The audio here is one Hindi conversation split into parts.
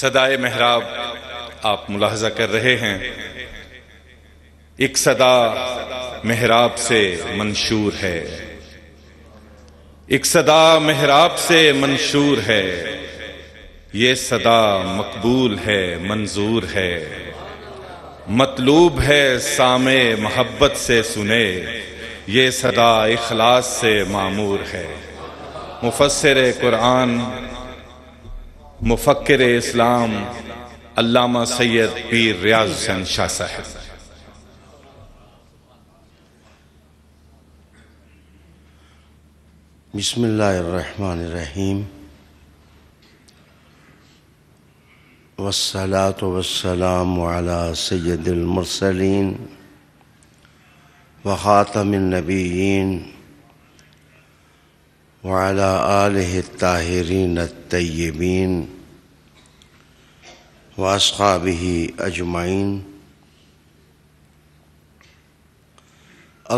सदाए महराब आप मुलाहजा कर रहे हैं एक सदा मेहराब से मंशूर है एक सदा मेहराब से मंशूर है ये सदा मकबूल है मंजूर है मतलूब है सामे मोहब्बत से सुने ये सदा इखलास से मामूर है मुफसर कुरान मुफक्र इस्लाम अलामा सैयद पीर रियाज हुसैन शाह साहब बिस्मिल्लाम वसलात वसलाम सैदमरसलिन वातमिनबीन وعلى آله الطاهرين الطيبين وأصحابه أجمعين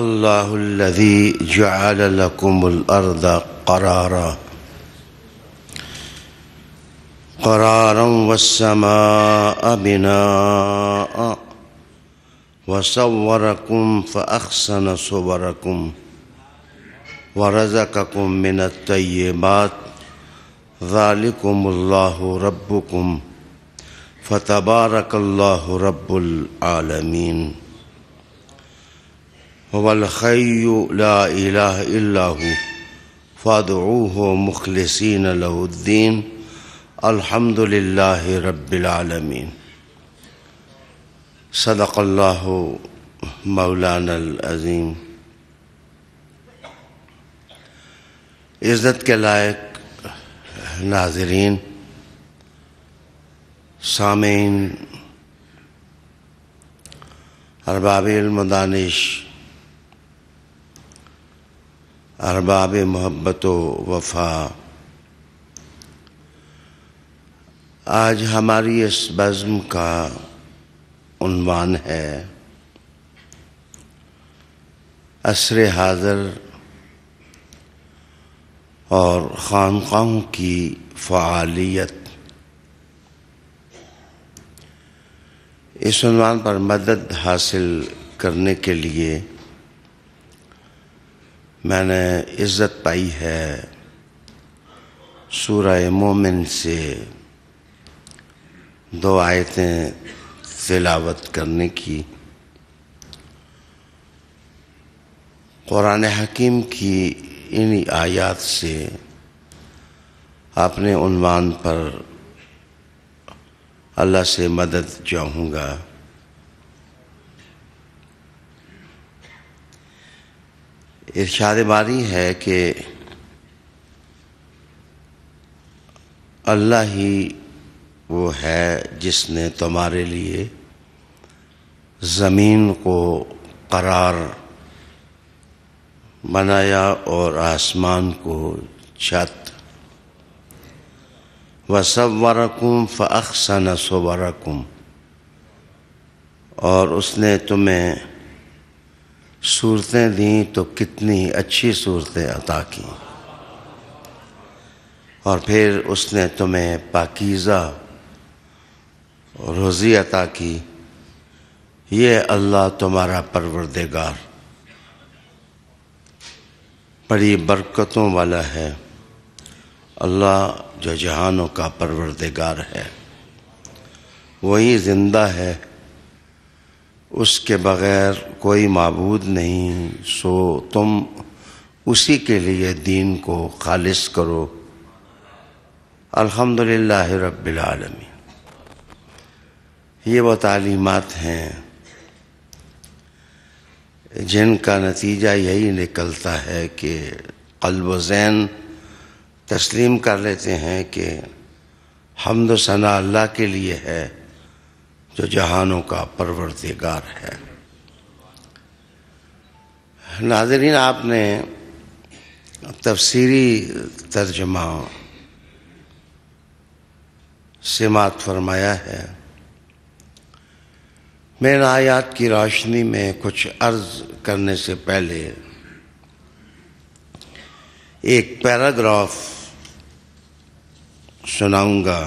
الله الذي جعل لكم الأرض قرارا قرارا والسماء بناء وصوركم فأحسن صوركم व रज़ा ककुम मिनत बात ज़ालिकुमल्लाहु रब्बुकुम फ़तबारकल्लाहु रब्बुल आलमीन वलखय्यु ला इलाह इल्लाहु फ़ादूह मुखलसिन लहुद्दीन अल्हम्दुलिल्लाह रब्बिल आलमीन सदक़ल्लाहु मौलाना अज़ीम इज़्ज़त के लायक नाजरीन सामीन अरबाब मदानिश अरबाब मोहब्बत वफ़ा आज हमारी इस बज़म का उनवान है असर हाज़र और खानकाहों की फ़ालियत इस अनवान पर मदद हासिल करने के लिए मैंने इज़्ज़त पाई है सूरह मोमिन से दो आयतें तिलावत करने की कुरान हकीम की इन आयात से अपने उनवान पर अल्लाह से मदद चाहूँगा इर्शाद बारी है कि अल्लाह ही वो है जिसने तुम्हारे लिए ज़मीन को करार बनाया और आसमान को छत व सब वसवरकुम फ़सन सवरकुम और उसने तुम्हें सूरतें दी तो कितनी अच्छी सूरतें अता की और फिर उसने तुम्हें पाकिज़ा रोज़ी अता की ये अल्लाह तुम्हारा परवरदेगार बड़ी बरकतों वाला है अल्लाह जो जहानों का परवरदेगार है वही ज़िंदा है उसके बग़ैर कोई मबूद नहीं सो तुम उसी के लिए दीन को ख़ालिश करो अल्हम्दुलिल्लाह रब्बिल ये वो तालीमत हैं जिनका नतीजा यही निकलता है कि कल्ब जैन तस्लीम कर लेते हैं कि हमद सना अल्लाह के लिए है जो जहानों का परवरदिगार है नाजरीन आपने तफसीरी तर्जमा से मात फरमाया है मैं आयात की रोशनी में कुछ अर्ज करने से पहले एक पैराग्राफ सुनाऊंगा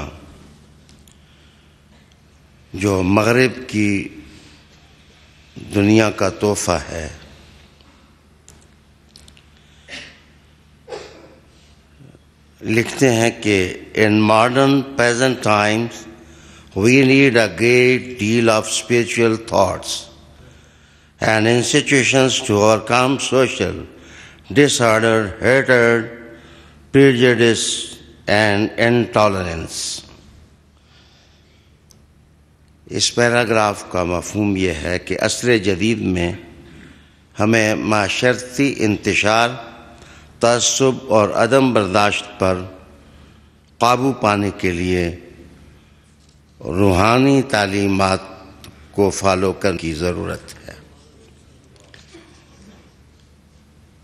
जो मगरब की दुनिया का तोहफा है लिखते हैं कि इन modern present times We need a great deal of spiritual thoughts and institutions to overcome social disorder, hatred, prejudice, and intolerance. इस पैराग्राफ का मफहम यह है कि असर जदीद में हमें माशरती इंतशार तसब और अदम बर्दाश्त पर काबू पाने के लिए रूहानी तालीमत को फॉलो करने की ज़रूरत है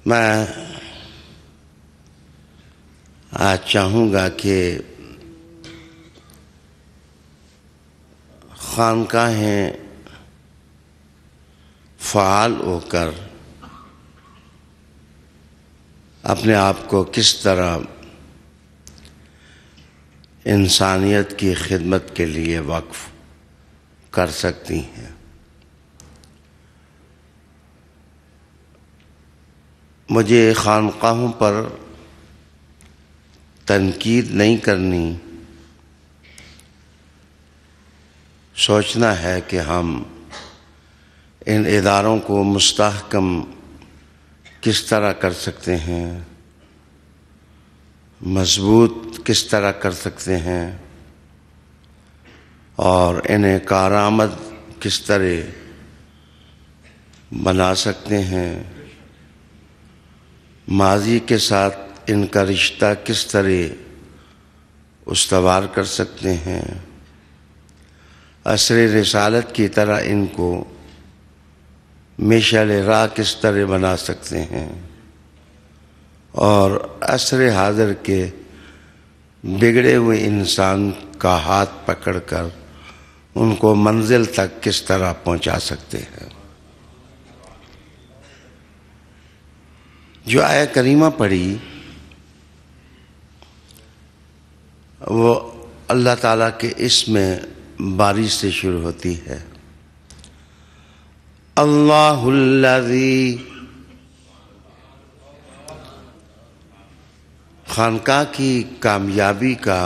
मैं आज चाहूँगा कि खानकाहें फ़ाल होकर अपने आप को किस तरह इंसानियत की खिदमत के लिए वक्फ कर सकती हैं मुझे खानकाहों पर तनकीद नहीं करनी सोचना है कि हम इन इदारों को मुस्तकम किस तरह कर सकते हैं मजबूत किस तरह कर सकते हैं और इन्हें कारामद किस तरह बना सकते हैं माजी के साथ इनका रिश्ता किस तरह उसवार कर सकते हैं असर रसालत की तरह इनको मिशल राह किस तरह बना सकते हैं और असर हाजिर के बिगड़े हुए इंसान का हाथ पकड़कर उनको मंजिल तक किस तरह पहुंचा सकते हैं जो आया करीमा पढ़ी वो अल्लाह ताला के इसमें बारिश से शुरू होती है अल्लाह ख़ानक की कामयाबी का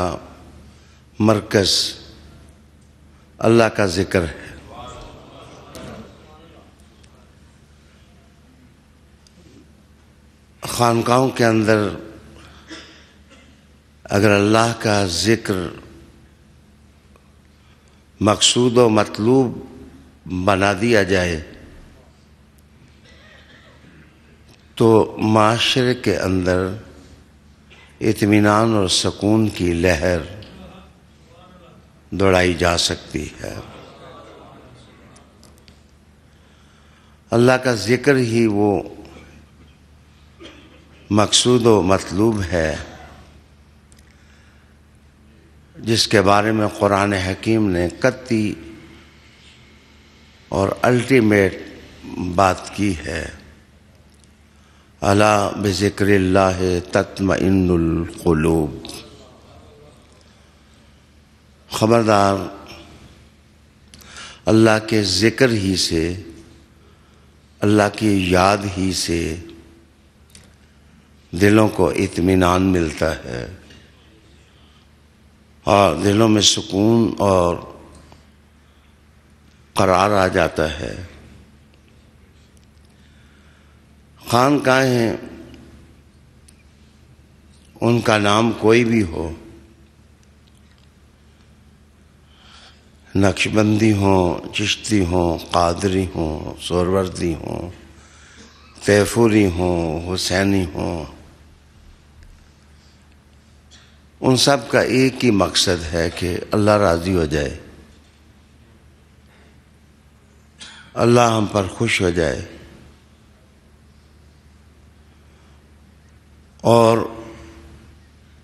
मरकज़ अल्लाह का ज़िक्र है खानकाओं के अंदर अगर अल्लाह का ज़िक्र मकसूद व मतलूब बना दिया जाए तो माशरे के अंदर इतमान और सुकून की लहर दौड़ाई जा सकती है अल्लाह का ज़िक्र ही वो मकसूद व मतलूब है जिसके बारे में क़ुरान हकीम ने कत्ती और अल्टीमेट बात की है अला बिक्र इनकलूब ख़बरदार अल्लाह के ज़िक्र ही से अल्लाह की याद ही से दिलों को इत्मीनान मिलता है और दिलों में सुकून और करार आ जाता है खान काय हैं उनका नाम कोई भी हो नक्शबंदी हों चिश्ती हों कादरी हों सोरवर्दी हों तैफूरी हो हुसैनी हों उन सब का एक ही मकसद है कि अल्लाह राज़ी हो जाए अल्लाह हम पर खुश हो जाए और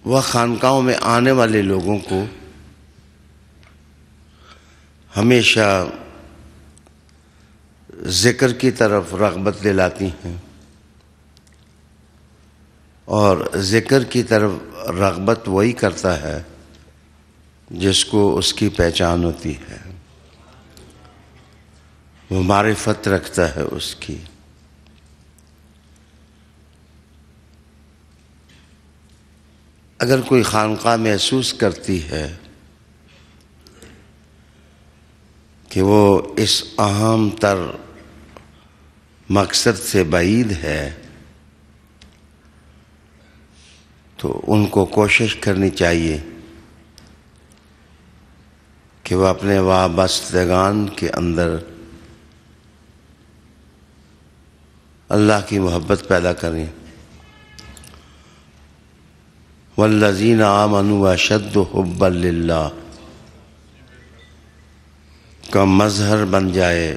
वह खानकाओं में आने वाले लोगों को हमेशा ज़िक्र की तरफ रगबत दिलाती हैं और ज़िक्र की तरफ रगबत वही करता है जिसको उसकी पहचान होती है वो मारिफत रखता है उसकी अगर कोई खानका महसूस करती है कि वो इस अहम तर मकसद से बीद है तो उनको कोशिश करनी चाहिए कि वह अपने वाबस्तगान के अंदर अल्लाह की मोहब्बत पैदा करें वल्लजीन आमन वशद हब्बल्ला का मजहर बन जाए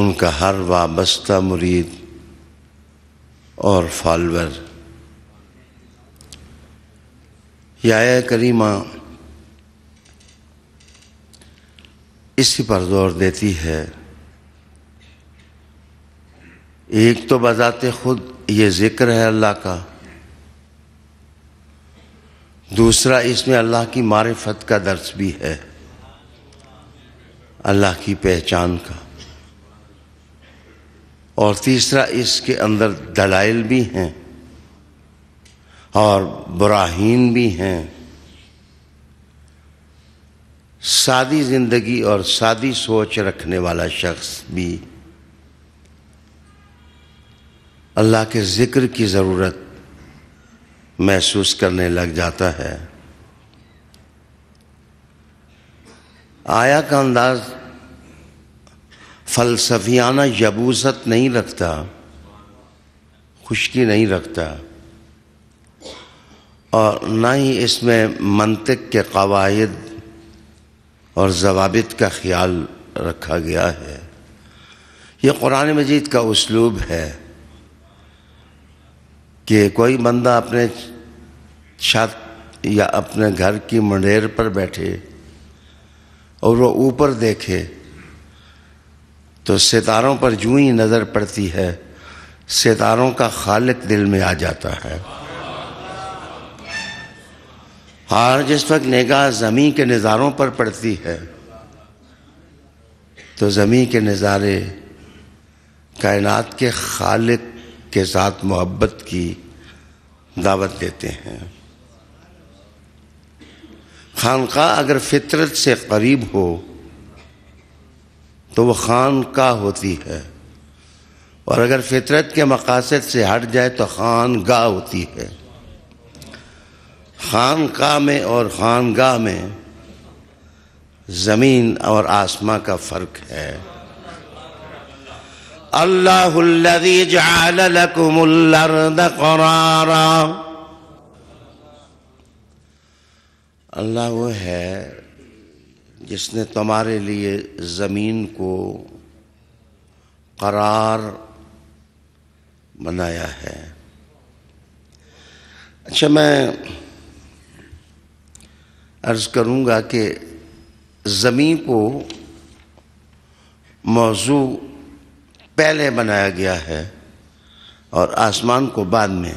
उनका हर वाबस्ता मुरीद और फॉलोअर या करीमा इसी पर जोर देती है एक तो बजाते खुद ये ज़िक्र है अल्लाह का दूसरा इसमें अल्लाह की मारफत का दर्श भी है अल्लाह की पहचान का और तीसरा इसके अंदर दलाइल भी हैं और बुराहीन भी हैं सादी ज़िंदगी और सादी सोच रखने वाला शख्स भी अल्लाह के ज़िक्र की ज़रूरत महसूस करने लग जाता है आया का अंदाज फलसफियाना यबूसत नहीं रखता खुशकी नहीं रखता और ना ही इसमें मंतिक के कवायद और जवाबित का ख्याल रखा गया है ये कुरान मजीद का उसलूब है कि कोई बंदा अपने छत या अपने घर की मंडेर पर बैठे और वो ऊपर देखे तो सितारों पर जू ही नज़र पड़ती है सितारों का खालिक दिल में आ जाता है और जिस वक्त निगाह ज़मीन के नज़ारों पर पड़ती है तो ज़मीन के नज़ारे कायनात के खालिक के साथ मोहब्बत की दावत देते हैं खानका अगर फितरत से करीब हो तो ख़ान खानका होती है और अगर फितरत के मकासद से हट जाए तो खानगाह होती है खानका में और खानगाह में ज़मीन और आसमां का फ़र्क है الله الذي جعل لكم الأرض قرارا अल्लाह वो है जिसने तुम्हारे लिए ज़मीन को करार बनाया है अच्छा मैं अर्ज़ करूँगा कि ज़मीन को मौजू पहले बनाया गया है और आसमान को बाद में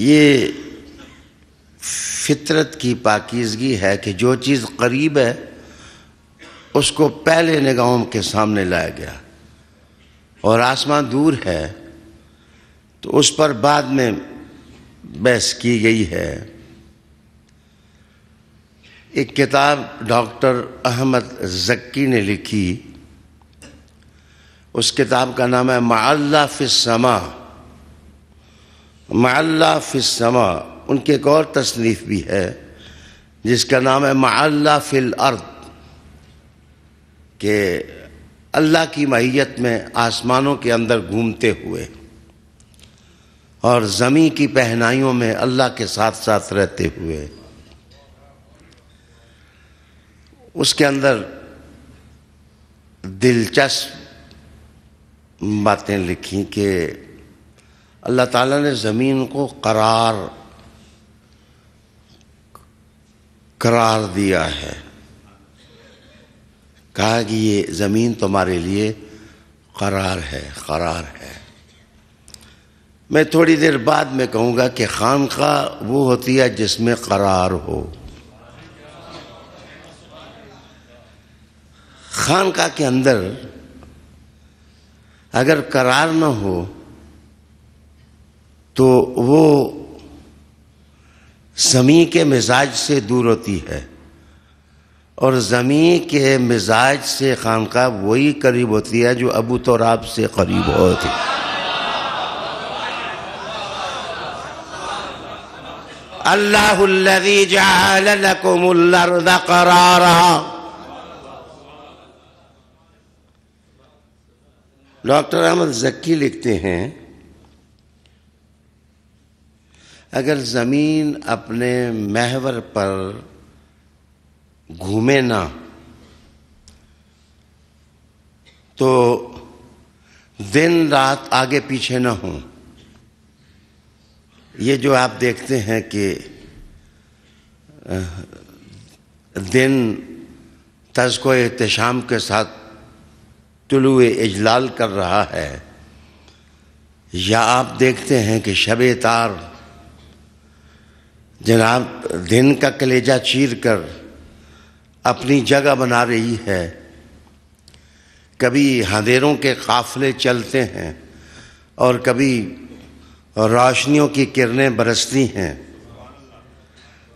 ये फितरत की पाकिजगी है कि जो चीज़ करीब है उसको पहले निगाहों के सामने लाया गया और आसमान दूर है तो उस पर बाद में बहस की गई है एक किताब डॉक्टर अहमद जक्की ने लिखी उस किताब का नाम है माल्ला फ़िसमा माल्ला फ़िसमा उनकी एक और तसनीफ़ भी है जिसका नाम है माल्ला फ़िल अर्द के अल्लाह की महियत में आसमानों के अंदर घूमते हुए और ज़मी की पहनाइयों में अल्लाह के साथ साथ रहते हुए उसके अंदर दिलचस्प बातें लिखी कि अल्लाह ताला ने ज़मीन को करार करार दिया है कहा कि ये ज़मीन तुम्हारे लिए करार है करार है मैं थोड़ी देर बाद में कहूँगा कि खानका वो होती है जिसमें करार हो खानका के अंदर अगर करार न हो तो वो ज़मी के मिजाज से दूर होती है और ज़मी के मिजाज से खानका वही करीब होती है जो अबू तोराब से करीब होती अल्लाह करारा डॉक्टर अहमद जक्की लिखते हैं अगर ज़मीन अपने महवर पर घूमे ना तो दिन रात आगे पीछे ना हो ये जो आप देखते हैं कि दिन तज को एहतम के साथ तुलु इजलाल कर रहा है या आप देखते हैं कि शब तार जनाब दिन का कलेजा चीर कर अपनी जगह बना रही है कभी हंधेरों के काफ़ले चलते हैं और कभी रोशनियों की किरणें बरसती हैं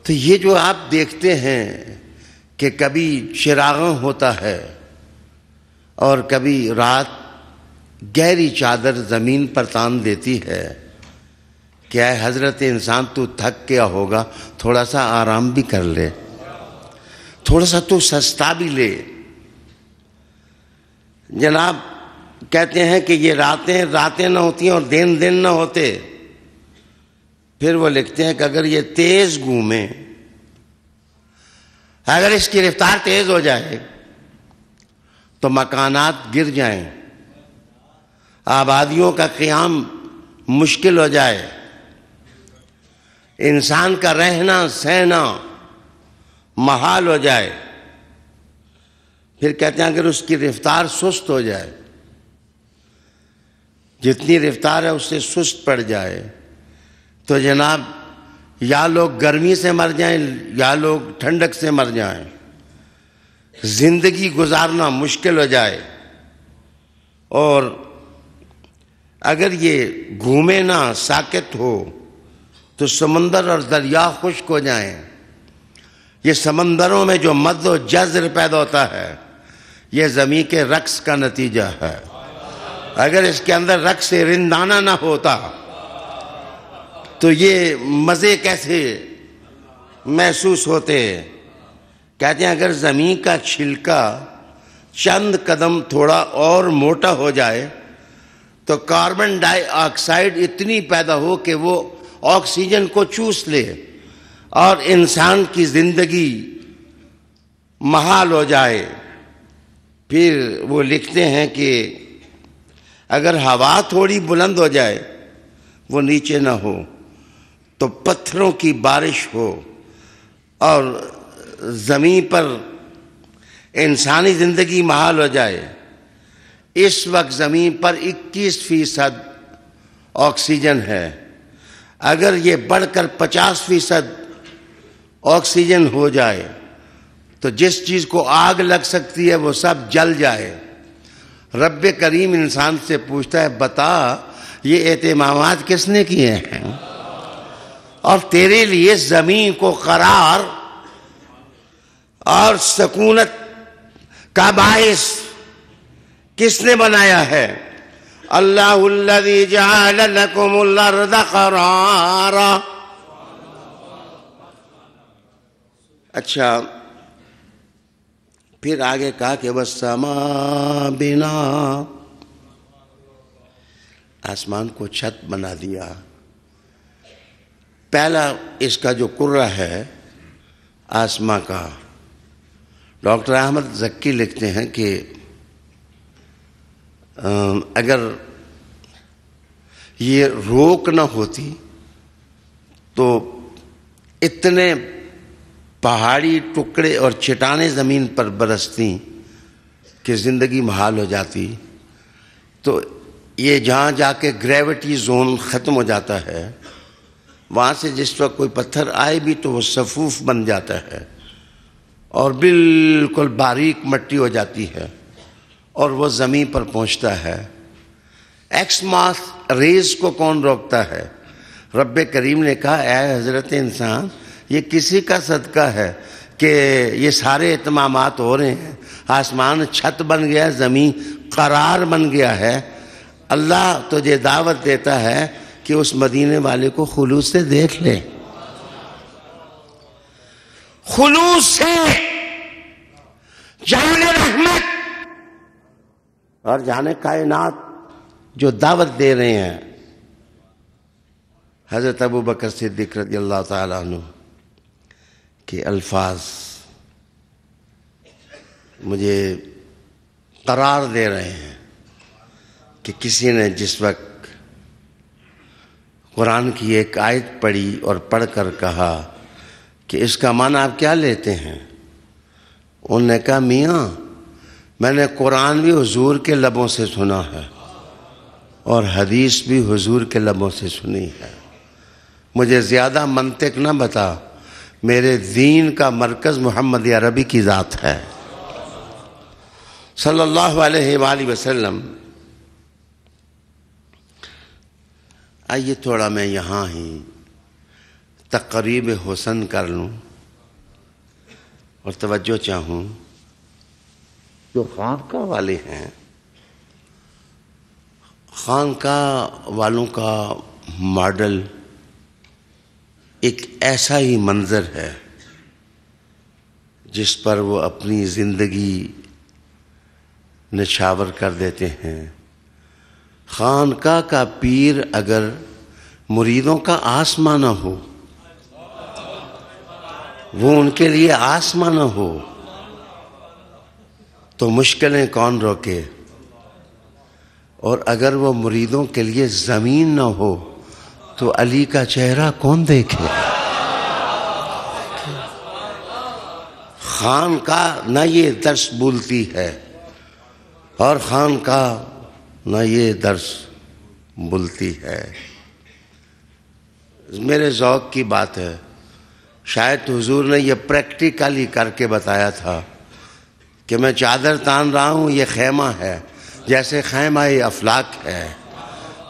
तो ये जो आप देखते हैं कि कभी चिरागों होता है और कभी रात गहरी चादर ज़मीन पर तान देती है क्या है हज़रत इंसान तू तो थक गया होगा थोड़ा सा आराम भी कर ले थोड़ा सा तू तो सस्ता भी ले जनाब कहते हैं कि ये रातें रातें ना होती हैं और दिन दिन ना होते फिर वो लिखते हैं कि अगर ये तेज़ घूमे अगर इसकी रफ्तार तेज़ हो जाए तो मकानात गिर जाएं, आबादियों का क़्याम मुश्किल हो जाए इंसान का रहना सहना महाल हो जाए फिर कहते हैं अगर उसकी रफ्तार सुस्त हो जाए जितनी रफ्तार है उससे सुस्त पड़ जाए तो जनाब या लोग गर्मी से मर जाएं या लोग ठंडक से मर जाएं जिंदगी गुजारना मुश्किल हो जाए और अगर ये घूमे ना साकित हो तो समंदर और दरिया खुश्क हो जाए ये समंदरों में जो मद व जज्र पैदा होता है ये ज़मी के रक्स का नतीजा है अगर इसके अंदर रक्स रिंदाना ना होता तो ये मज़े कैसे महसूस होते हैं कहते हैं अगर ज़मीन का छिलका चंद कदम थोड़ा और मोटा हो जाए तो कार्बन डाइऑक्साइड इतनी पैदा हो कि वो ऑक्सीजन को चूस ले और इंसान की ज़िंदगी महाल हो जाए फिर वो लिखते हैं कि अगर हवा थोड़ी बुलंद हो जाए वो नीचे ना हो तो पत्थरों की बारिश हो और ज़मीन पर इंसानी ज़िंदगी महाल हो जाए इस वक्त ज़मीन पर 21 फीसद ऑक्सीजन है अगर ये बढ़कर 50 फीसद ऑक्सीजन हो जाए तो जिस चीज़ को आग लग सकती है वो सब जल जाए रब करीम इंसान से पूछता है बता ये एहतमाम किसने किए हैं और तेरे लिए ज़मीन को करार और सकूनत का बायस किसने बनाया है अल्लाह अच्छा फिर आगे कहा कि बस समा बिना आसमान को छत बना दिया पहला इसका जो कुर्रा है आसमां का डॉक्टर अहमद जक्की लिखते हैं कि अगर ये रोक न होती तो इतने पहाड़ी टुकड़े और चटाने ज़मीन पर बरसती कि ज़िंदगी महाल हो जाती तो ये जहाँ जाके ग्रेविटी जोन ख़त्म हो जाता है वहाँ से जिस वक्त कोई पत्थर आए भी तो वो सफूफ बन जाता है और बिल्कुल बारीक मट्टी हो जाती है और वह ज़मीन पर पहुंचता है एक्स मास रेज को कौन रोकता है रब करीम ने कहा ए हज़रत इंसान ये किसी का सदका है कि ये सारे अहतमाम हो रहे हैं आसमान छत बन गया ज़मीन करार बन गया है अल्लाह तुझे दावत देता है कि उस मदीने वाले को खलूस से देख लें खुलूस से जान रहमत और जाने कायनात जो दावत दे रहे हैं हजरत अबू बकर सिद्दीक रजी अल्लाह तु के अल्फाज मुझे करार दे रहे हैं कि किसी ने जिस वक्त कुरान की एक आयत पढ़ी और पढ़कर कहा कि इसका मान आप क्या लेते हैं उनने कहा मियाँ मैंने कुरान भी हुजूर के लबों से सुना है और हदीस भी हुजूर के लबों से सुनी है मुझे ज़्यादा मनतिक ना बता मेरे दीन का मरकज़ मोहम्मद अरबी की ज़ात है सल्लल्लाहु अलैहि वसल्लम आइए थोड़ा मैं यहाँ ही तकरीब हुसन कर लूँ और तवज्जो चाहूँ जो खानका वाले हैं खानका वालों का मॉडल एक ऐसा ही मंज़र है जिस पर वो अपनी ज़िंदगी नशावर कर देते हैं खानका का पीर अगर मुरीदों का आसमाना हो वो उनके लिए आसमान न हो तो मुश्किलें कौन रोके और अगर वो मुरीदों के लिए ज़मीन न हो तो अली का चेहरा कौन देखे खान का ना ये दर्श बोलती है और खान का ना ये दर्श बोलती है मेरे जौक की बात है शायद तो हुजूर ने यह प्रैक्टिकली करके बताया था कि मैं चादर तान रहा हूँ ये खेमा है जैसे खैमा ये अफलाक है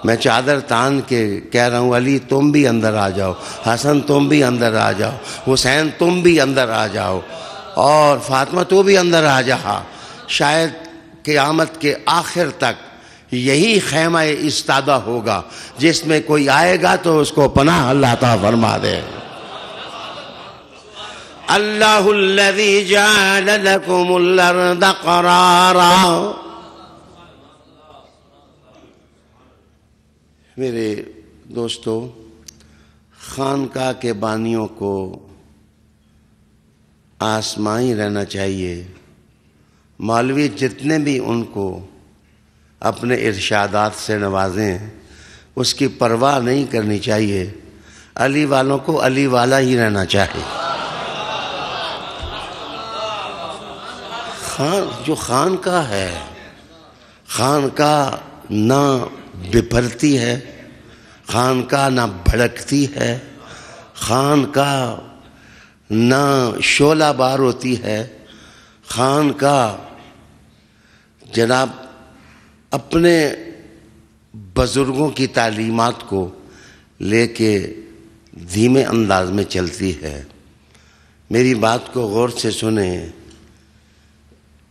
मैं चादर तान के कह रहा हूँ अली तुम भी अंदर आ जाओ हसन तुम भी अंदर आ जाओ हुसैन तुम भी अंदर आ जाओ और फातिमा तू भी अंदर आ जा शायद क़यामत के आखिर तक यही खेमा इस्तादा होगा जिसमें कोई आएगा तो उसको पनाह अल्लाह ताला फरमा दे अल्लाह قرارا मेरे दोस्तों खानका के बानियों को आसमानी रहना चाहिए मौलवी जितने भी उनको अपने इर्शादात से नवाजें उसकी परवाह नहीं करनी चाहिए अली वालों को अली वाला ही रहना चाहिए खान जो खान का है खान का ना बिफरती है खान का ना भड़कती है खान का ना शोला बार होती है खान का जनाब अपने बुज़ुर्गों की तालीमत को लेके धीमे अंदाज में चलती है मेरी बात को गौर से सुने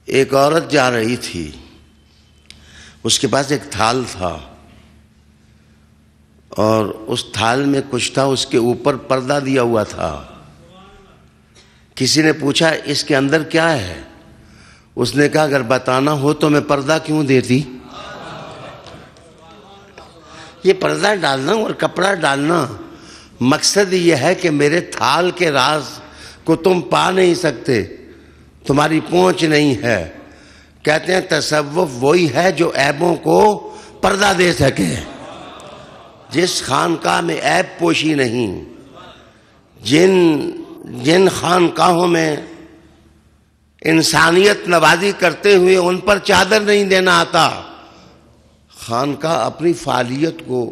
एक औरत जा रही थी उसके पास एक थाल था और उस थाल में कुछ था उसके ऊपर पर्दा दिया हुआ था किसी ने पूछा इसके अंदर क्या है उसने कहा अगर बताना हो तो मैं पर्दा क्यों देती ये पर्दा डालना और कपड़ा डालना मकसद ये है कि मेरे थाल के राज को तुम पा नहीं सकते तुम्हारी पहुंच नहीं है कहते हैं तसव्वुफ वही है जो ऐबों को पर्दा दे सके जिस खानकाह में ऐब पोशी नहीं जिन जिन खानकाहों में इंसानियत नवाजी करते हुए उन पर चादर नहीं देना आता खानकाह अपनी फालियत को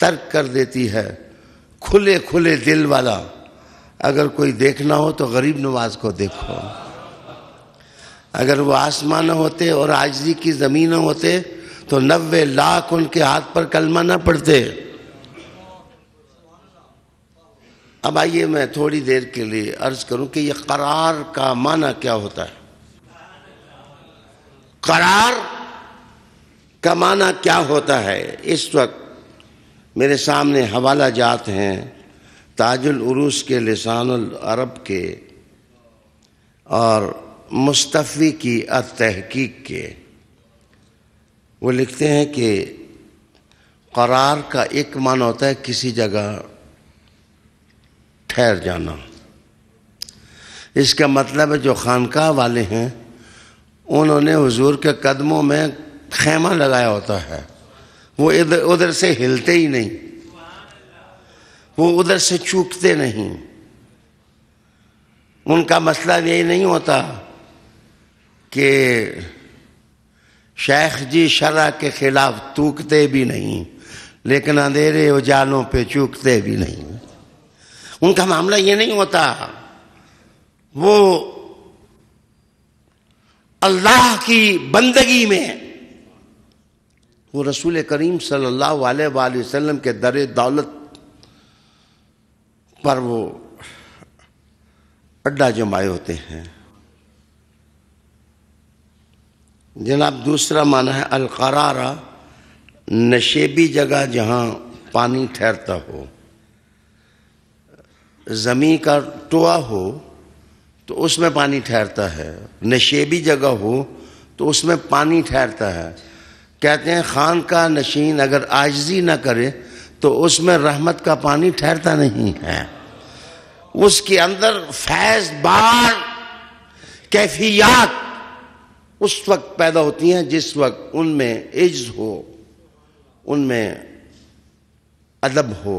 तर्क कर देती है खुले खुले दिल वाला अगर कोई देखना हो तो गरीब नवाज को देखो अगर वो आसमान न होते और आजजी की ज़मीन होते तो नबे लाख उनके हाथ पर कलमा ना पड़ते अब आइए मैं थोड़ी देर के लिए अर्ज़ करूं कि ये करार का माना क्या होता है करार का माना क्या होता है इस वक्त मेरे सामने हवाला जात हैं ताजुल उरूस के लसानुल अरब के और मुस्तफ़ी की तहकीक के वो लिखते हैं कि करार का एक मान होता है किसी जगह ठहर जाना इसका मतलब है जो खानकाह वाले हैं उन्होंने हुजूर के कदमों में खेमा लगाया होता है वो इधर उधर से हिलते ही नहीं वो उधर से चूकते नहीं उनका मसला यही नहीं होता कि शेख जी शरा के खिलाफ तूकते भी नहीं लेकिन अंधेरे उजालों पे चूकते भी नहीं उनका मामला ये नहीं होता वो अल्लाह की बंदगी में वो रसूल करीम सल्लल्लाहु अलैहि वसल्लम के दर दौलत पर वो अड्डा जमाए होते हैं जनाब दूसरा माना है अलकरारा नशेबी जगह जहाँ पानी ठहरता हो ज़मी का टोआ हो तो उसमें पानी ठहरता है नशेबी जगह हो तो उसमें पानी ठहरता है कहते हैं खान का नशीन अगर आजजी ना करे तो उसमें रहमत का पानी ठहरता नहीं है उसके अंदर फैज बार कैफियात उस वक्त पैदा होती हैं जिस वक्त उनमें एज हो उनमें अदब हो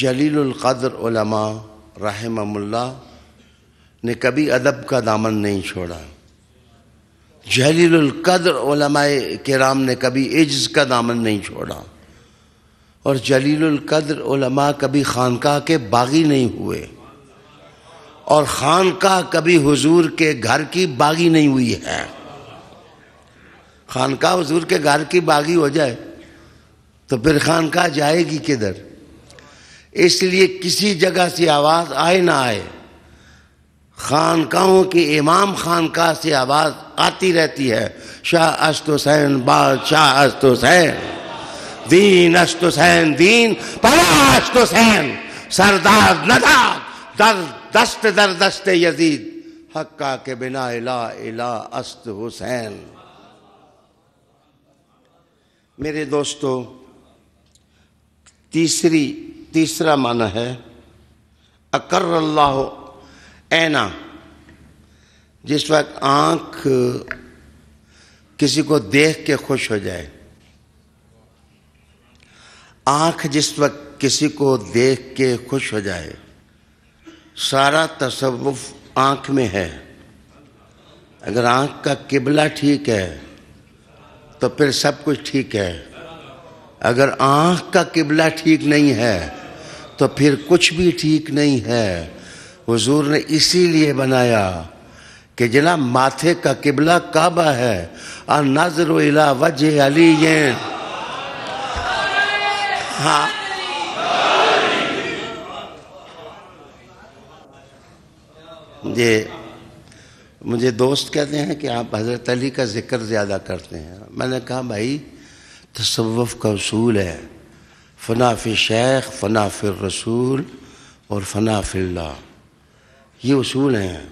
जलीलकद्र उलमा ने कभी अदब का दामन नहीं छोड़ा जलीलकद्र उलमा राम ने कभी इज्ज़ का दामन नहीं छोड़ा और जलीलकद्र उलमा कभी खानका के बागी नहीं हुए और खानकाह कभी हुजूर के घर की बागी नहीं हुई है खानका हुजूर के घर की बागी हो जाए तो फिर खानका जाएगी किधर इसलिए किसी जगह से आवाज़ आए ना आए खानकाहों के इमाम खानका से आवाज़ आती रहती है शाह अस्त हुसैन बादशाह अस्त हुसैन दीन अस्त हुसैन दीन पला अस्त हुसैन सरदार नदा दर्द दस्त दर दस्त यजीद हक्का के बिना इला इला अस्त हुसैन मेरे दोस्तों तीसरी तीसरा माना है अकर अल्लाह ऐना जिस वक्त आंख किसी को देख के खुश हो जाए आंख जिस वक्त किसी को देख के खुश हो जाए सारा तसव्वुफ आँख में है अगर आँख का किबला ठीक है तो फिर सब कुछ ठीक है अगर आँख का किबला ठीक नहीं है तो फिर कुछ भी ठीक नहीं है हुजूर ने इसीलिए बनाया कि जना माथे का किबला काबा है और नजर वजह अली हाँ ये मुझे दोस्त कहते हैं कि आप हज़रत अली का ज़िक्र ज़्यादा करते हैं मैंने कहा भाई तसव्वुफ का असूल है फ़ना फ़ि शेख फ़ना फिर रसूल और फ़ना फ़िल्ला ये असूल हैं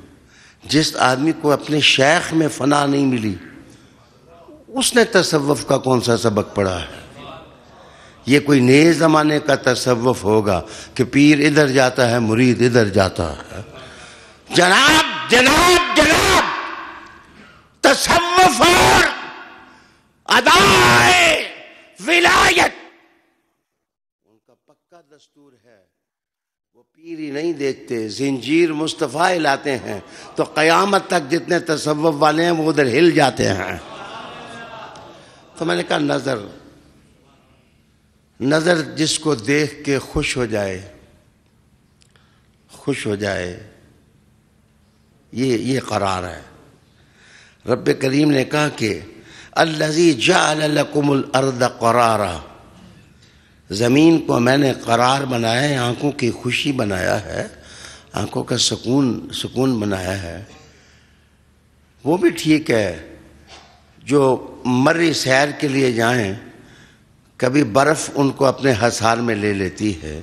जिस आदमी को अपने शेख में फ़ना नहीं मिली उसने तसव्वुफ का कौन सा सबक पढ़ा है ये कोई नए ज़माने का तसव्वुफ होगा कि पीर इधर जाता है मुरीद इधर जाता है जनाब जनाब जनाब तसव्वुफ और अदाए विलायत उनका पक्का दस्तूर है वो पीरी नहीं देखते जंजीर मुस्तफ़ा हिलाते हैं तो क़यामत तक जितने तसव्वुफ वाले हैं वो उधर हिल जाते हैं तो मैंने कहा नज़र नज़र जिसको देख के खुश हो जाए खुश हो जाए ये ये करार है रब करीम ने कहा कि अल्लाजी जाकुमल अर्द करारा ज़मीन को मैंने करार बनाया है आँखों की खुशी बनाया है आँखों का सुकून सुकून बनाया है वो भी ठीक है जो मर्री सैर के लिए जाएं कभी बर्फ़ उनको अपने हसार में ले लेती है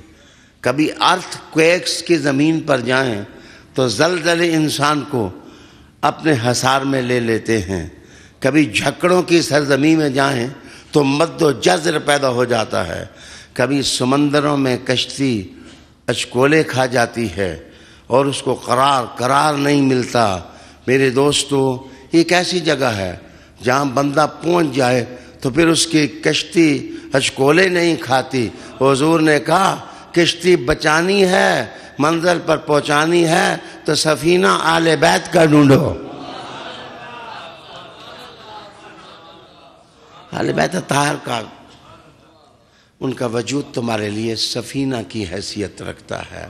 कभी अर्थ क्वेक्स की ज़मीन पर जाएं तो जलजले इंसान को अपने हसार में ले लेते हैं कभी झकड़ों की सरजमी में जाएं तो मद्द जज्र पैदा हो जाता है कभी समंदरों में कश्ती अचकोले खा जाती है और उसको करार करार नहीं मिलता मेरे दोस्तों एक ऐसी जगह है जहाँ बंदा पहुँच जाए तो फिर उसकी कश्ती अचकोले नहीं खाती हजूर ने कहा किश्ती बचानी है मंजिल पर पहुंचानी है तो सफीना आले बैत का ढूंढो आले बैत तार का उनका वजूद तुम्हारे लिए सफीना की हैसियत रखता है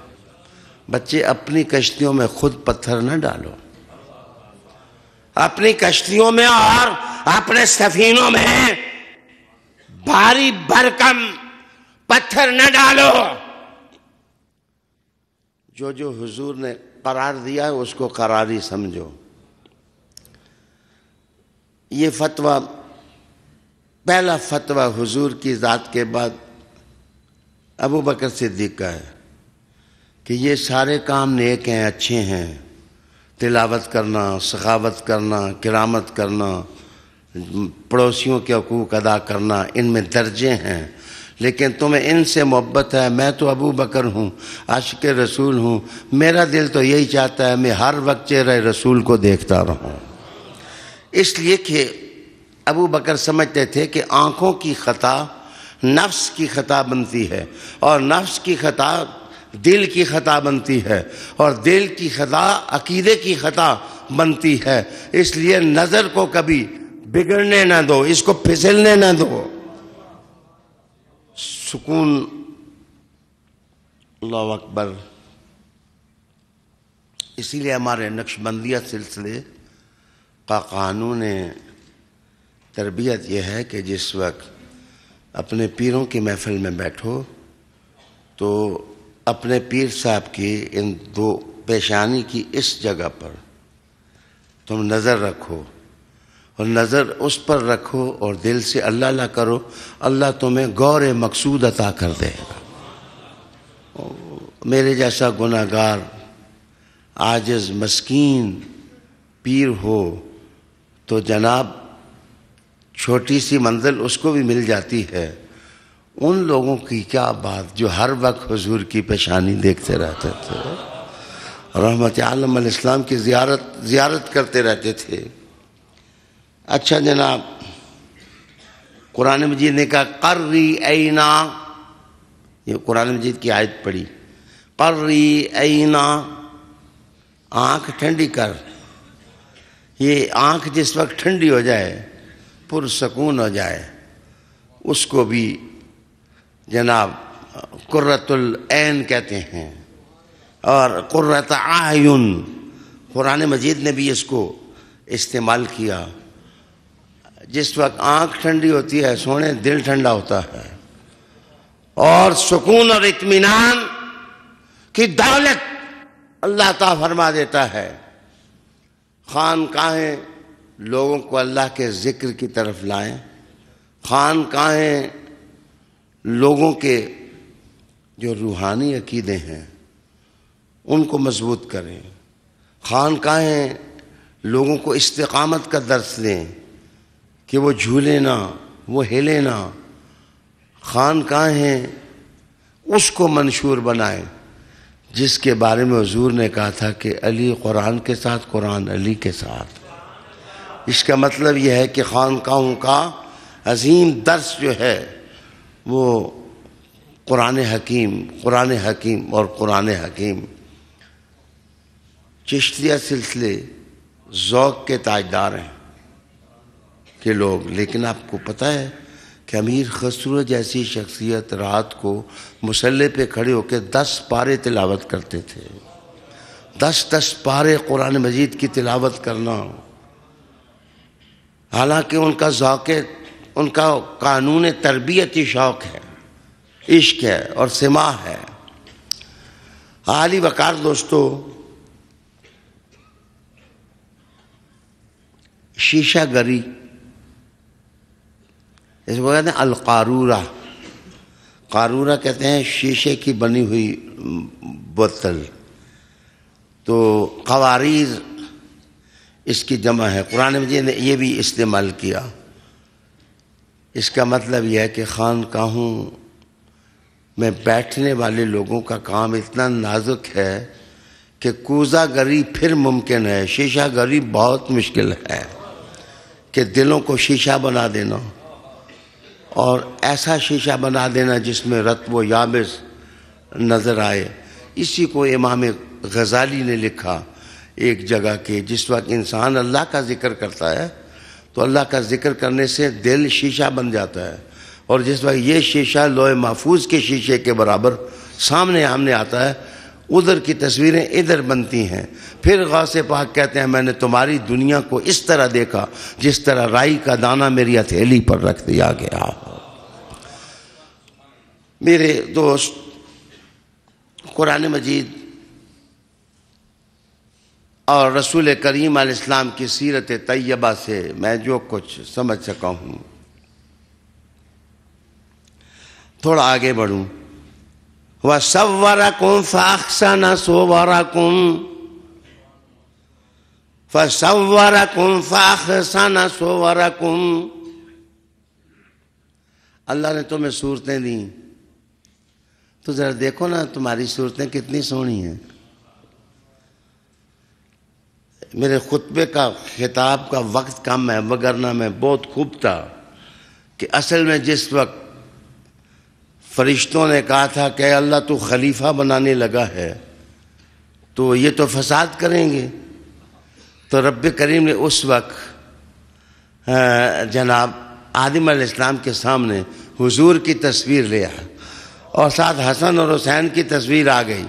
बच्चे अपनी कश्तियों में खुद पत्थर न डालो अपनी कश्तियों में और अपने सफीनों में भारी भरकम पत्थर न डालो जो जो हुजूर ने करार दिया है उसको करारी समझो ये फतवा पहला फतवा हुजूर की ज़ात के बाद अबू बकर सिद्दीक का है कि ये सारे काम नेक हैं अच्छे हैं तिलावत करना सखावत करना किरामत करना पड़ोसियों के हकूक़ अदा करना इनमें दर्जे हैं लेकिन तुम्हें इनसे मोहब्बत है मैं तो अबू बकर हूँ आशिक रसूल हूँ मेरा दिल तो यही चाहता है मैं हर वक्त चेहरे रसूल को देखता रहूँ इसलिए कि अबू बकर समझते थे कि आँखों की ख़ता नफ्स की ख़ता बनती है और नफ्स की ख़ता दिल की ख़ता बनती है और दिल की ख़ता अकीदे की ख़ता बनती है इसलिए नज़र को कभी बिगड़ने ना दो इसको फिसलने ना दो सुकून अल्लाह अकबर इसीलिए हमारे नक्शबंदिया सिलसिले का कानून तरबियत यह है कि जिस वक्त अपने पीरों की महफिल में बैठो तो अपने पीर साहब की इन दो पेशानी की इस जगह पर तुम नज़र रखो और नज़र उस पर रखो और दिल से अल्लाह ला करो अल्लाह तुम्हें गौर मकसूद अता कर देगा मेरे जैसा गुनागार आजज मस्किन पीर हो तो जनाब छोटी सी मंजिल उसको भी मिल जाती है उन लोगों की क्या बात जो हर वक्त हजूर की पेशानी देखते रहते थे रहमत आलम इस्लाम की ज़ियारत ज़ियारत करते रहते थे अच्छा जनाब कुरान मजीद ने कहा कर्री ऐना ये कुरान मजीद की आयत पढ़ी कर्री ऐना आँख ठंडी कर ये आँख जिस वक्त ठंडी हो जाए पुरसकून हो जाए उसको भी जनाब कुर्रतुल ऐन कहते हैं और कुर्रत आयुन कुरान मजीद ने भी इसको इस्तेमाल किया जिस वक्त आंख ठंडी होती है सोने दिल ठंडा होता है और सुकून और इतमान की दौलत अल्लाह ताला फरमा देता है ख़ान कहें लोगों को अल्लाह के ज़िक्र की तरफ लाएं कहें लोगों के जो रूहानी अकीदे हैं उनको मजबूत करें ख़ान कहें लोगों को इस्तकामत का दर्श दें कि वो झूले ना वो हिले ना खान कहाँ हैं उसको मंशूर बनाए जिसके बारे में हजूर ने कहा था कि अली कुरान के साथ कुरान अली के साथ इसका मतलब यह है कि खानकाहों का अजीम दर्स जो है वो कुरान हकीम कुरान हकीम और कुरान हकीम चश्तिया सिलसिले ज़ौक़ के ताजदार हैं के लोग लेकिन आपको पता है कि अमीर खसरो जैसी शख्सियत रात को मसल्ले पे खड़े होकर दस पारे तिलावत करते थे दस दस पारे कुरान मजीद की तिलावत करना हालांकि उनका जौके उनका कानून तरबियती शौक़ है इश्क है और सिमा है आली वकार दोस्तों शीशा गरी इसको कहते हैं अलकारूरा कारूरा कहते हैं शीशे की बनी हुई बोतल तो कवारीर इसकी जमा है कुरान मजीद ने ये भी इस्तेमाल किया इसका मतलब यह है कि कहूँ में बैठने वाले लोगों का काम इतना नाजुक है कि कूजा गरी फिर मुमकिन है शीशा गरी बहुत मुश्किल है कि दिलों को शीशा बना देना और ऐसा शीशा बना देना जिसमें रत व याबिस नज़र आए इसी को इमाम गज़ाली ने लिखा एक जगह के जिस वक्त इंसान अल्लाह का ज़िक्र करता है तो अल्लाह का ज़िक्र करने से दिल शीशा बन जाता है और जिस वक्त ये शीशा लोहे महफूज के शीशे के बराबर सामने आमने आता है उधर की तस्वीरें इधर बनती हैं फिर गौस पाक कहते हैं मैंने तुम्हारी दुनिया को इस तरह देखा जिस तरह राई का दाना मेरी हथेली पर रख दिया गया मेरे दोस्त कुरान मजीद और रसूल करीम इस्लाम की सीरत तय्यबा से मैं जो कुछ समझ सका हूँ थोड़ा आगे बढ़ूँ वसवरकुम फाहसन सुवरकुम फसवरकुम फाहसन सुवरकुम अल्लाह ने तुम्हें सूरतें दी तो ज़रा देखो ना तुम्हारी सूरतें कितनी सोहनी हैं मेरे खुतबे का खिताब का वक्त कम है वगरना मैं बहुत खूब था कि असल में जिस वक्त फरिश्तों ने कहा था कि अल्लाह तो खलीफा बनाने लगा है तो ये तो फसाद करेंगे तो रब करीम ने उस वक्त जनाब आदिम इस्लाम के सामने हुजूर की तस्वीर लिया और साथ हसन और हुसैन की तस्वीर आ गई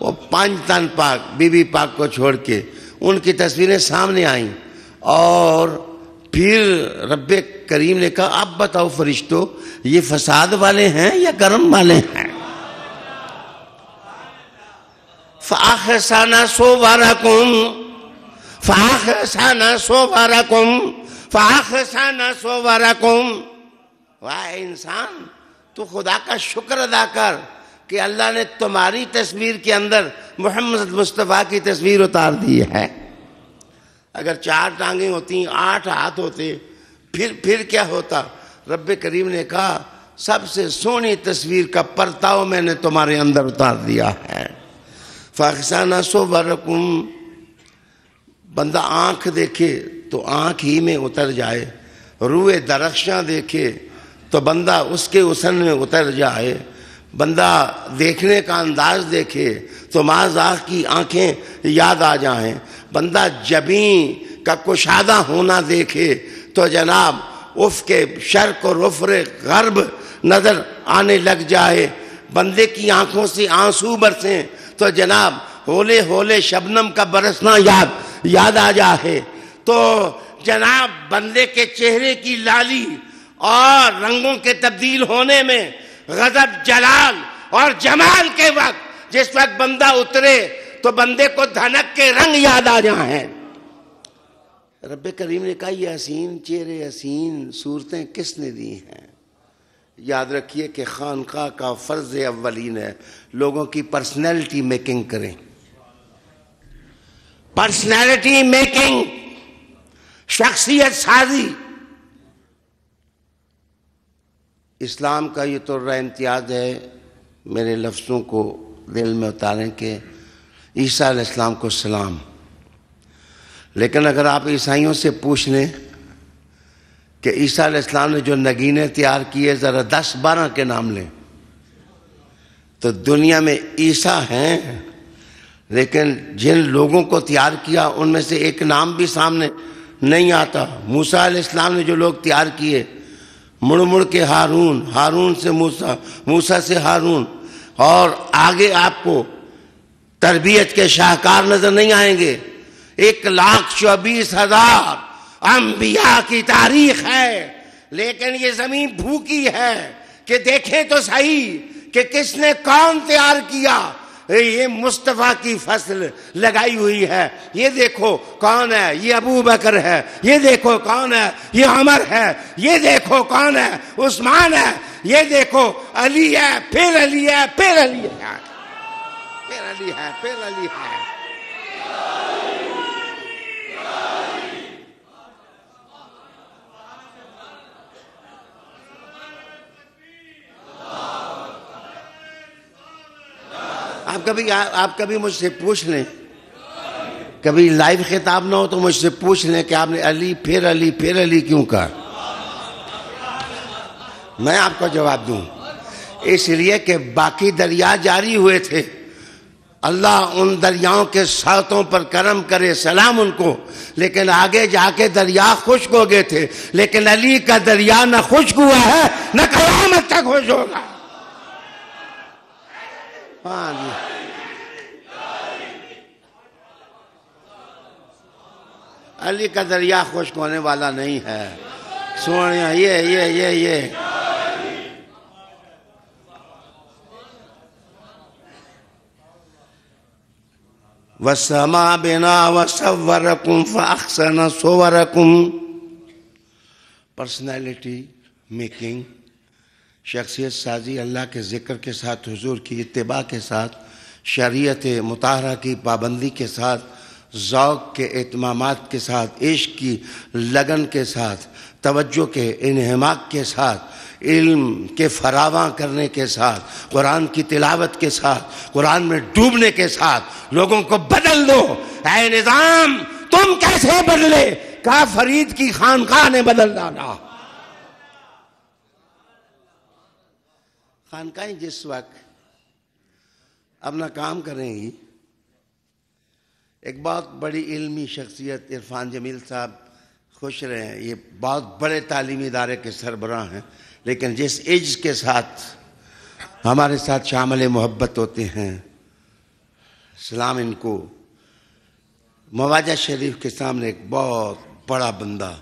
वो पांच तन पाक बीबी पाक को छोड़ के उनकी तस्वीरें सामने आईं और फिर रब करीम ने कहा अब बताओ फरिश्तों ये फसाद वाले हैं या कर्म वाले हैं फाहसाना सो बारा कुम फाहसाना सो बारा कुम फाहसाना सो बारा कुम वाह इंसान तू खुदा का शुक्र अदा कर कि अल्लाह ने तुम्हारी तस्वीर के अंदर मोहम्मद मुस्तफ़ा की तस्वीर उतार दी है अगर चार टांगें होती आठ हाथ होते फिर फिर क्या होता रब करीम ने कहा सबसे सोनी तस्वीर का परताव मैंने तुम्हारे अंदर उतार दिया है फाकिसाना सो वरकुम बंदा आँख देखे तो आँख ही में उतर जाए रूए दरख्शां देखे तो बंदा उसके उसन में उतर जाए बंदा देखने का अंदाज देखे तो माजाक की आँखें याद आ जाएं बंदा जबी का कुशादा होना देखे तो जनाब उफ के शर्क और उफर गर्ब नज़र आने लग जाए बंदे की आंखों से आंसू बरसें तो जनाब होले होले शबनम का बरसना याद याद आ जाए तो जनाब बंदे के चेहरे की लाली और रंगों के तब्दील होने में गजब जलाल और जमाल के वक्त जिस वक्त बंदा उतरे तो बंदे को धनक के रंग याद आ जाए रब करीम ने कहा ये हसीन चेहरे हसीन सूरतें किसने दी हैं याद रखिए कि खानका का फ़र्ज़ अवलिन है लोगों की पर्सनैलिटी मेकिंग करें पर्सनैलिटी मेकिंग शख्सियत साजी इस्लाम का ये तो इम्तियाज है मेरे लफ्ज़ों को दिल में उतारें कि ईसा इस्लाम को सलाम लेकिन अगर आप ईसाइयों से पूछ लें कि ईसा इस्लाम ने जो नगीने तैयार किए ज़रा दस बारह के नाम लें तो दुनिया में ईसा हैं लेकिन जिन लोगों को तैयार किया उनमें से एक नाम भी सामने नहीं आता मूसा इस्लाम ने जो लोग तैयार किए मुड़ मुड़ के हारून हारून से मूसा मूसा से हारून और आगे आपको तरबियत के शाहकार नज़र नहीं आएंगे एक लाख चौबीस हजार अम्बिया की तारीख है लेकिन ये जमीन भूखी है कि देखें तो सही कि किसने कौन तैयार किया ये मुस्तफ़ा की फसल लगाई हुई है ये देखो कौन है ये अबू बकर है ये देखो कौन है ये अमर है ये देखो कौन है उस्मान है ये देखो अली है फिर अली है फिर अली है फिर अली है फिर अली है आप कभी आ, आप कभी मुझसे पूछ लें कभी लाइव खिताब ना हो तो मुझसे पूछ लें कि आपने अली फिर अली फिर अली क्यों कहा मैं आपको जवाब दूं इसलिए कि बाकी दरिया जारी हुए थे अल्लाह उन दरियाओं के सातों पर करम करे सलाम उनको लेकिन आगे जाके दरिया खुश्क हो गए थे लेकिन अली का दरिया ना खुश्क हुआ है ना कलामत तक खुश होगा हाँ जी अली का दरिया खुश होने वाला नहीं है सोनिया ये ये ये ये वसमा बिना वसवर कुम फसन सोवर कुम पर्सनैलिटी मेकिंग शख्सियत साजी अल्लाह के ज़िक्र के साथ हजूर की इतबा के साथ शरीत मतारा की पाबंदी के साथ ज़ौक़ के अहतमाम के साथ इश्क की लगन के साथ तवज्जो के इनहमाक के साथ इल्म के फरावा करने के साथ कुरान की तिलावत के साथ कुरान में डूबने के साथ लोगों को बदल दो निज़ाम तुम कैसे बदले का फरीद की खानखा ने बदल डाला खानकाएं जिस वक्त अपना काम करेंगी एक बहुत बड़ी इल्मी शख्सियत इरफान जमील साहब खुश रहे हैं ये बहुत बड़े तालीमी इदारे के सरबराह हैं लेकिन जिस एज के साथ हमारे साथ शामिल मोहब्बत होते हैं सलाम इनको मवाजा शरीफ के सामने एक बहुत बड़ा बंदा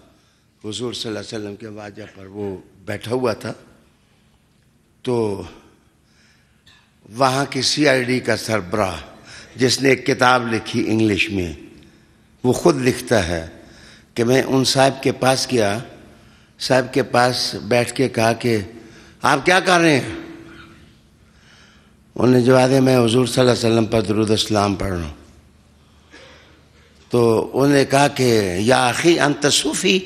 हजूर सल्लम के वाजा पर वो बैठा हुआ था तो वहाँ की सीआईडी का सरबराह जिसने एक किताब लिखी इंग्लिश में वो खुद लिखता है कि मैं उन साहब के पास गया साहब के पास बैठ के कहा कि आप क्या कर रहे हैं उन्हें जवाब दिया मैं हजूर सल्लम पर दरुद इस्लाम पढ़ रहा हूँ तो उन्हें कहा कि या आखिर अंत सूफ़ी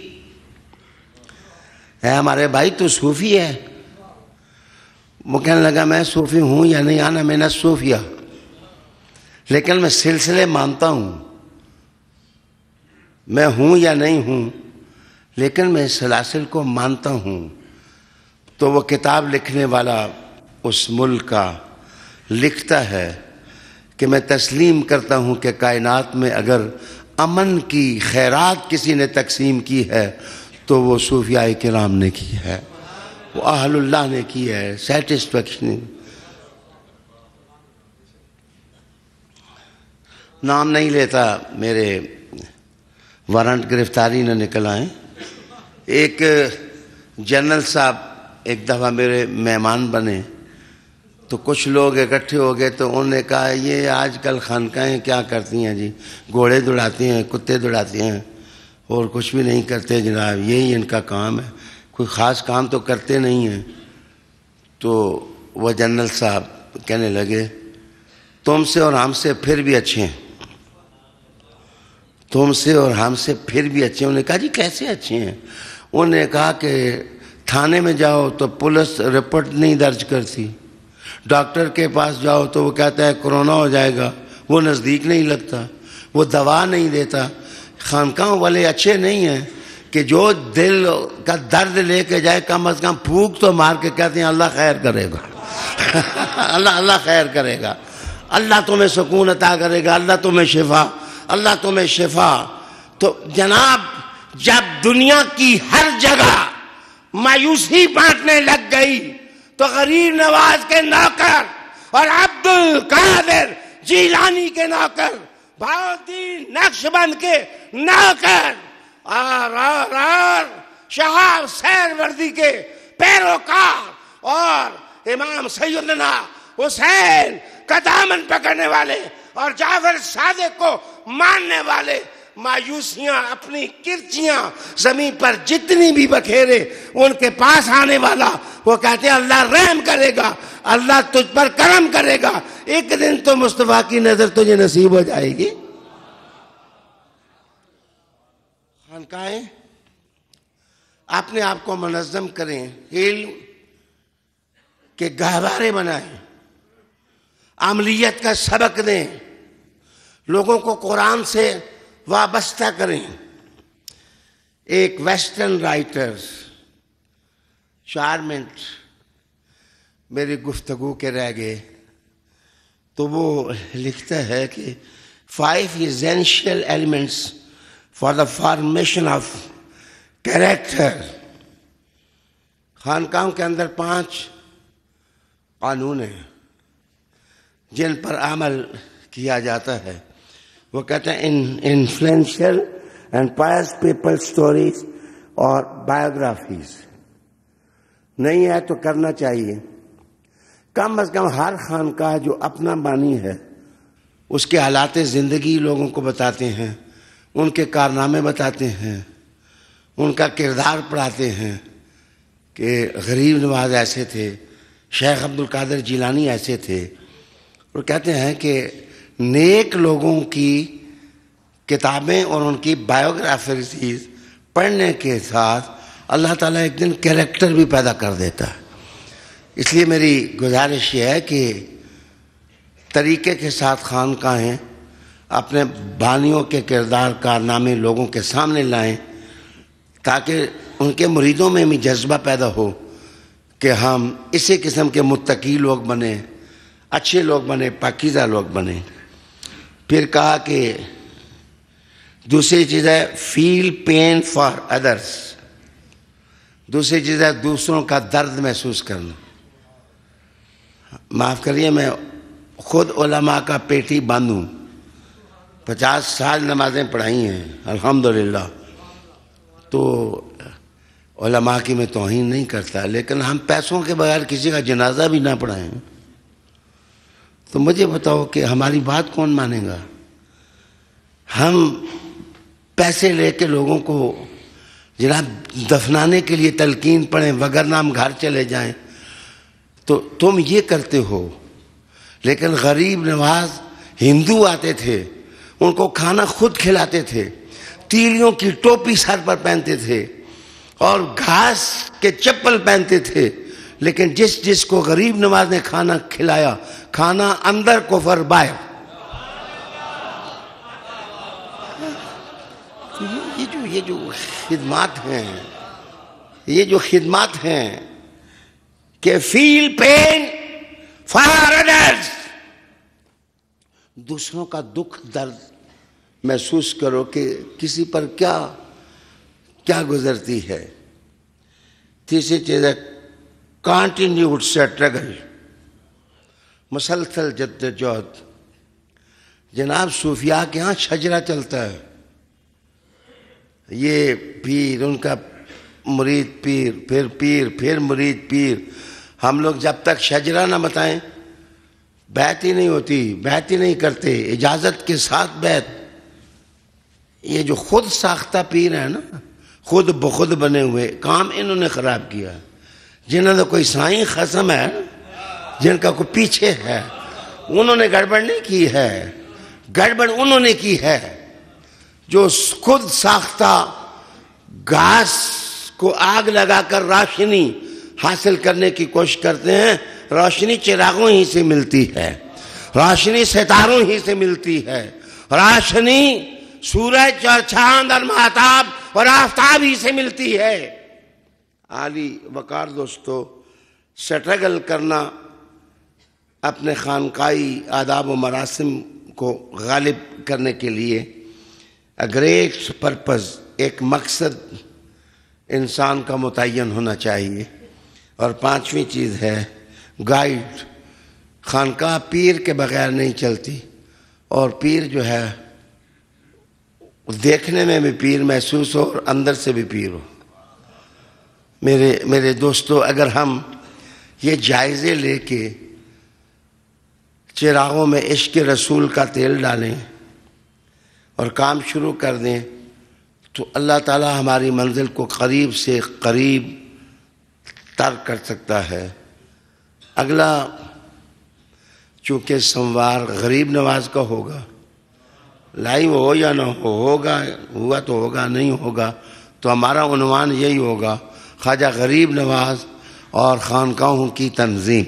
है हमारे भाई तो सूफ़ी है वो कहने लगा मैं सूफ़ी हूँ या नहीं आना मैंने सूफिया लेकिन मैं सिलसिले मानता हूँ मैं हूँ या नहीं हूँ लेकिन मैं सलासिल को मानता हूँ तो वो किताब लिखने वाला उस मुल्क का लिखता है कि मैं तस्लीम करता हूँ कि कायनात में अगर अमन की खैरात किसी ने तकसीम की है तो वो सूफिया कराम ने की है वो अहलुल्लाह ने की है सेटिस्फेक्शन नाम नहीं लेता मेरे वारंट गिरफ्तारी न निकल आए एक जनरल साहब एक दफ़ा मेरे मेहमान बने तो कुछ लोग इकट्ठे हो गए तो उन्होंने कहा ये आजकल खानकाएँ क्या करती हैं जी घोड़े दौड़ाती हैं कुत्ते दौड़ाती हैं और कुछ भी नहीं करते जनाब यही इनका काम है कोई ख़ास काम तो करते नहीं हैं तो वह जनरल साहब कहने लगे तुमसे और हमसे फिर भी अच्छे हैं तुमसे और हमसे फिर भी अच्छे हैं उन्होंने कहा जी कैसे अच्छे हैं उन्होंने कहा कि थाने में जाओ तो पुलिस रिपोर्ट नहीं दर्ज करती डॉक्टर के पास जाओ तो वो कहता है कोरोना हो जाएगा वो नज़दीक नहीं लगता वो दवा नहीं देता खानकाओं वाले अच्छे नहीं हैं कि जो दिल का दर्द लेके जाए कम अज कम फूक तो मार के कहते हैं अल्लाह खैर करेगा अल्लाह अल्लाह खैर करेगा अल्लाह तुम्हें सुकून अता करेगा अल्लाह तुम्हें शिफा अल्लाह तुम्हें शिफा तो जनाब जब दुनिया की हर जगह मायूसी बांटने लग गई तो गरीब नवाज के नौकर और अब्दुल कादिर जीलानी के नौकर भारतीय नक्शबंद के नौकर आर आर आर शहर शहर वर्दी के पैरोकार और इमाम सैदना हुसैन कदामन पकड़ने वाले और जाफर सादे को मानने वाले मायूसियां अपनी किरचियां जमीन पर जितनी भी बखेरे उनके पास आने वाला वो कहते हैं अल्लाह रहम करेगा अल्लाह तुझ पर करम करेगा एक दिन तो मुस्तफ़ा की नज़र तुझे नसीब हो जाएगी खानकाएँ अपने आप को मनज़म करें हिल के गहवारे बनाएं अमलीत का सबक दें लोगों को कुरान से वाबस्ता करें एक वेस्टर्न राइटर्स चार मिनट मेरी गुफ्तगु के रह गए तो वो लिखता है कि five essential elements for the formation of character. खानकाओं के अंदर पांच कानून हैं जिन पर अमल किया जाता है वो कहते हैं इन influential and pious people stories और बायोग्राफीज नहीं है तो करना चाहिए कम अज कम हर खानका जो अपना बानी है उसके हालात ज़िंदगी लोगों को बताते हैं उनके कारनामे बताते हैं उनका किरदार पढ़ाते हैं कि गरीब नवाज ऐसे थे शेख अब्दुल कादर जिलानी ऐसे थे और कहते हैं कि नेक लोगों की किताबें और उनकी बायोग्राफीज पढ़ने के साथ अल्लाह ताला एक दिन कैरेक्टर भी पैदा कर देता है इसलिए मेरी गुजारिश यह है कि तरीके के साथ खान का हैं अपने बानियों के किरदार कारनामे लोगों के सामने लाएं ताकि उनके मुरीदों में भी जज्बा पैदा हो कि हम इसी किस्म के मुतकी लोग बने अच्छे लोग बने पाकिज़ा लोग बने फिर कहा कि दूसरी चीज़ है फील पेन फॉर अदर्स दूसरी चीज़ है दूसरों का दर्द महसूस करना माफ़ करिए मैं खुद उलमा का पेटी बांधूँ पचास साल नमाजें पढ़ाई हैं अल्हम्दुलिल्लाह तो ओलमा की मैं तोहन नहीं करता लेकिन हम पैसों के बगैर किसी का जनाजा भी ना पढ़ाएं तो मुझे बताओ कि हमारी बात कौन मानेगा हम पैसे लेके लोगों को जनाब दफनाने के लिए तलकीन पढ़ें वगर नाम घर चले जाएं तो तुम ये करते हो लेकिन गरीब नवाज हिंदू आते थे उनको खाना खुद खिलाते थे तीलियों की टोपी सर पर पहनते थे और घास के चप्पल पहनते थे लेकिन जिस जिसको गरीब नवाज ने खाना खिलाया खाना अंदर को फर ये जो ये जो खिदमत हैं ये जो खिदमत हैं के फील पेन फॉर अदर्स दूसरों का दुख दर्द महसूस करो कि किसी पर क्या क्या गुजरती है तीसरी चीज़ है कॉन्टीन्यूड स्ट्रगल मुसलसल जद्दोजहद जनाब सूफिया के यहाँ शजरा चलता है ये पीर उनका मुरीद पीर फिर पीर फिर मुरीद पीर हम लोग जब तक शजरा ना बताएं बैत ही नहीं होती बैत ही नहीं करते इजाज़त के साथ बैत ये जो खुद साख्ता पीर है ना खुद बखुद बने हुए काम इन्होंने खराब किया जिन्होंने तो कोई साई खसम है जिनका कोई पीछे है उन्होंने गड़बड़ नहीं की है गड़बड़ उन्होंने की है जो खुद साख्ता घास को आग लगाकर रोशनी हासिल करने की कोशिश करते हैं रोशनी चिरागों ही से मिलती है रोशनी सितारों ही से मिलती है रोशनी सूरज और चांद और महताब और आफ्ताब ही से मिलती है आली वकार दोस्तों स्ट्रगल करना अपने खानकाई आदाब व मरासम को गालिब करने के लिए अ ग्रेट पर्पज़ एक मकसद इंसान का मुतन होना चाहिए और पांचवी चीज़ है गाइड खानका पीर के बगैर नहीं चलती और पीर जो है देखने में भी पीर महसूस हो और अंदर से भी पीर हो मेरे मेरे दोस्तों अगर हम ये जायज़े लेके चिरागों में इश्क रसूल का तेल डालें और काम शुरू कर दें तो अल्लाह ताला हमारी मंजिल को करीब से करीब तर कर सकता है अगला चूँकि सोमवार गरीब नवाज का होगा लाइव हो या ना हो होगा हुआ तो होगा नहीं होगा तो हमारा उनवान यही होगा ख्वाजा गरीब नवाज और ख़ानकाहों की तनजीम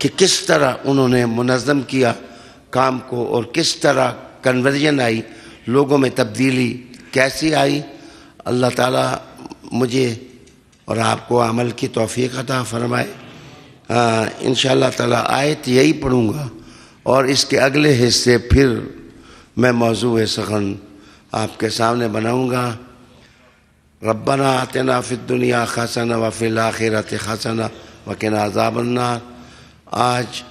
कि किस तरह उन्होंने मुनज़म किया काम को और किस तरह कन्वर्जन आई लोगों में तब्दीली कैसी आई अल्लाह ताला मुझे और आपको अमल की तोफ़ी अता फ़रमाए इन ताला आयत यही पढ़ूँगा और इसके अगले हिस्से फिर मैं मौजू सखन आपके सामने बनाऊँगा आते ना फिर दुनिया खासाना व फिल आते खासना वकिन आज़ाबन्ना आज